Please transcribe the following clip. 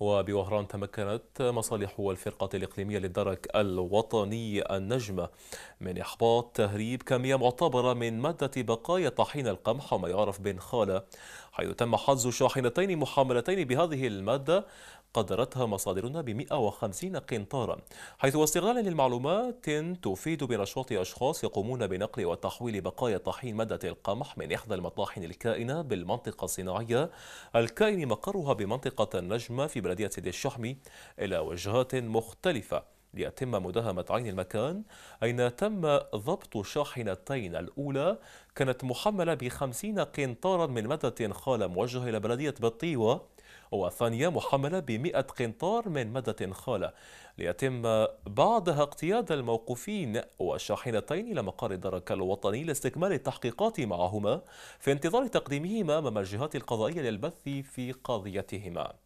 وبوهران تمكنت مصالح الفرقة الإقليمية للدرك الوطني النجمة من إحباط تهريب كمية معتبرة من مادة بقايا طحين القمح وما يعرف بنخالة حيث تم حجز شاحنتين محملتين بهذه المادة قدرتها مصادرنا ب 150 قنطارا حيث واستغلالا للمعلومات تفيد بنشاط أشخاص يقومون بنقل وتحويل بقايا طحين مادة القمح من إحدى المطاحن الكائنة بالمنطقة الصناعية الكائن مقرها بمنطقة النجمة في بلدية سيدي الشحمي إلى وجهات مختلفة ليتم مداهمة عين المكان أين تم ضبط شاحنتين الأولى كانت محملة بخمسين قنطارا من مادة خال موجهة إلى بلدية بطيوة والثانية محملة بمئة قنطار من مادة خالة ليتم بعدها اقتياد الموقوفين والشاحنتين إلى مقر الدرك الوطني لاستكمال التحقيقات معهما في انتظار تقديمهما أمام الجهات القضائية للبث في قضيتهما